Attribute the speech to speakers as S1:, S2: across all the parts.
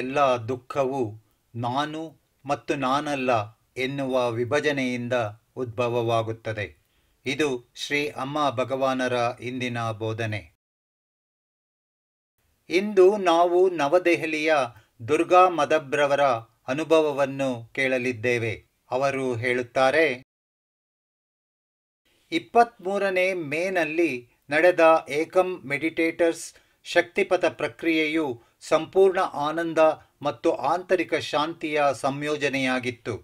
S1: ಎಲ್ಲ ದುಃಖವೂ ನಾನು ಮತ್ತು ನಾನಲ್ಲ ಎನ್ನುವ ವಿಭಜನೆಯಿಂದ ಉದ್ಭವವಾಗುತ್ತದೆ ಇದು ಶ್ರೀ ಅಮ್ಮ ಭಗವಾನರ ಇಂದಿನ ಬೋಧನೆ ಇಂದು ನಾವು ನವದೆಹಲಿಯ ದುರ್ಗಾ ಮದಬ್ರವರ ಅನುಭವವನ್ನು ಕೇಳಲಿದ್ದೇವೆ ಅವರು ಹೇಳುತ್ತಾರೆ ಮೂರನೇ ಮೇನಲ್ಲಿ ನಡೆದ ಏಕಂ ಮೆಡಿಟೇಟರ್ಸ್ ಶಕ್ತಿಪಥ ಪ್ರಕ್ರಿಯೆಯು ಸಂಪೂರ್ಣ ಆನಂದ ಮತ್ತು ಆಂತರಿಕ ಶಾಂತಿಯ ಸಂಯೋಜನೆಯಾಗಿತ್ತು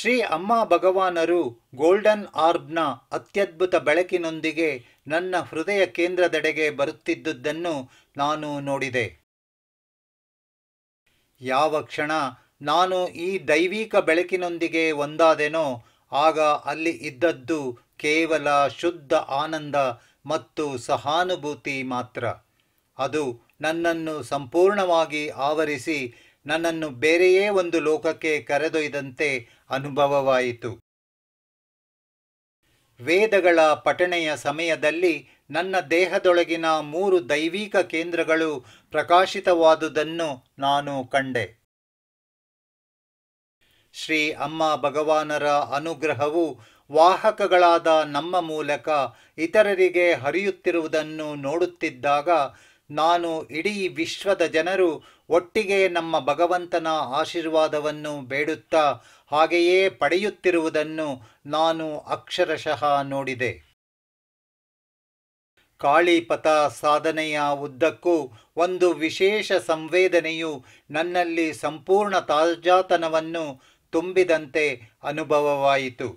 S1: ಶ್ರೀ ಅಮ್ಮ ಭಗವಾನರು ಗೋಲ್ಡನ್ ಆರ್ಬ್ನ ಅತ್ಯದ್ಭುತ ಬೆಳಕಿನೊಂದಿಗೆ ನನ್ನ ಹೃದಯ ಕೇಂದ್ರದೆಡೆಗೆ ಬರುತ್ತಿದ್ದುದನ್ನು ನಾನು ನೋಡಿದೆ ಯಾವ ಕ್ಷಣ ನಾನು ಈ ದೈವಿಕ ಬೆಳಕಿನೊಂದಿಗೆ ಒಂದಾದೆನೋ ಆಗ ಅಲ್ಲಿ ಇದ್ದದ್ದು ಕೇವಲ ಶುದ್ಧ ಆನಂದ ಮತ್ತು ಸಹಾನುಭೂತಿ ಮಾತ್ರ ಅದು ನನ್ನನ್ನು ಸಂಪೂರ್ಣವಾಗಿ ಆವರಿಸಿ ನನ್ನನ್ನು ಬೇರೆಯೇ ಒಂದು ಲೋಕಕ್ಕೆ ಕರೆದೊಯ್ದಂತೆ ಅನುಭವವಾಯಿತು ವೇದಗಳ ಪಠಣೆಯ ಸಮಯದಲ್ಲಿ ನನ್ನ ದೇಹದೊಳಗಿನ ಮೂರು ದೈವಿಕ ಕೇಂದ್ರಗಳು ಪ್ರಕಾಶಿತವಾದುದನ್ನು ನಾನು ಕಂಡೆ ಶ್ರೀ ಅಮ್ಮ ಭಗವಾನರ ಅನುಗ್ರಹವು ವಾಹಕಗಳಾದ ನಮ್ಮ ಮೂಲಕ ಇತರರಿಗೆ ಹರಿಯುತ್ತಿರುವುದನ್ನು ನೋಡುತ್ತಿದ್ದಾಗ ನಾನು ಇಡೀ ವಿಶ್ವದ ಜನರು ಒಟ್ಟಿಗೆ ನಮ್ಮ ಭಗವಂತನ ಆಶೀರ್ವಾದವನ್ನು ಬೇಡುತ್ತಾ ಹಾಗೆಯೇ ಪಡೆಯುತ್ತಿರುವುದನ್ನು ನಾನು ಅಕ್ಷರಶಃ ನೋಡಿದೆ ಕಾಳಿಪಥ ಸಾಧನೆಯ ಉದ್ದಕ್ಕೂ ಒಂದು ವಿಶೇಷ ಸಂವೇದನೆಯು ನನ್ನಲ್ಲಿ ಸಂಪೂರ್ಣ ತಾಜಾತನವನ್ನು ತುಂಬಿದಂತೆ ಅನುಭವವಾಯಿತು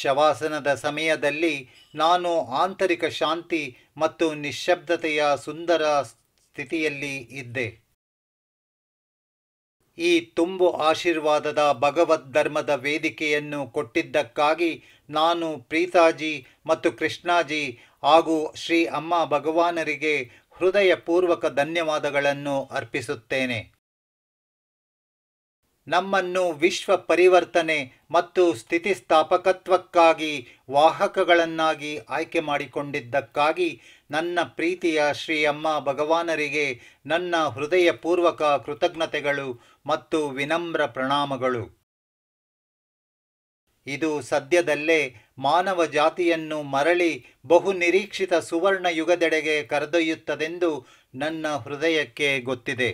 S1: ಶವಾಸನದ ಸಮಯದಲ್ಲಿ ನಾನು ಆಂತರಿಕ ಶಾಂತಿ ಮತ್ತು ನಿಶಬ್ದತೆಯ ಸುಂದರ ಸ್ಥಿತಿಯಲ್ಲಿ ಇದ್ದೆ ಈ ತುಂಬು ಆಶೀರ್ವಾದದ ಭಗವದ್ ಧರ್ಮದ ವೇದಿಕೆಯನ್ನು ಕೊಟ್ಟಿದ್ದಕ್ಕಾಗಿ ನಾನು ಪ್ರೀತಾಜಿ ಮತ್ತು ಕೃಷ್ಣಾಜಿ ಹಾಗೂ ಶ್ರೀ ಅಮ್ಮ ಭಗವಾನರಿಗೆ ಹೃದಯಪೂರ್ವಕ ಧನ್ಯವಾದಗಳನ್ನು ಅರ್ಪಿಸುತ್ತೇನೆ ನಮ್ಮನ್ನು ವಿಶ್ವ ಪರಿವರ್ತನೆ ಮತ್ತು ಸ್ಥಿತಿಸ್ಥಾಪಕತ್ವಕ್ಕಾಗಿ ವಾಹಕಗಳನ್ನಾಗಿ ಆಯ್ಕೆ ಮಾಡಿಕೊಂಡಿದ್ದಕ್ಕಾಗಿ ನನ್ನ ಪ್ರೀತಿಯ ಶ್ರೀ ಅಮ್ಮ ಭಗವಾನರಿಗೆ ನನ್ನ ಹೃದಯಪೂರ್ವಕ ಕೃತಜ್ಞತೆಗಳು ಮತ್ತು ವಿನಮ್ರ ಪ್ರಣಾಮಗಳು ಇದು ಸದ್ಯದಲ್ಲೇ ಮಾನವ ಜಾತಿಯನ್ನು ಮರಳಿ ಬಹು ನಿರೀಕ್ಷಿತ ಸುವರ್ಣ ಯುಗದೆಡೆಗೆ ಕರೆದೊಯ್ಯುತ್ತದೆಂದು ನನ್ನ ಹೃದಯಕ್ಕೆ ಗೊತ್ತಿದೆ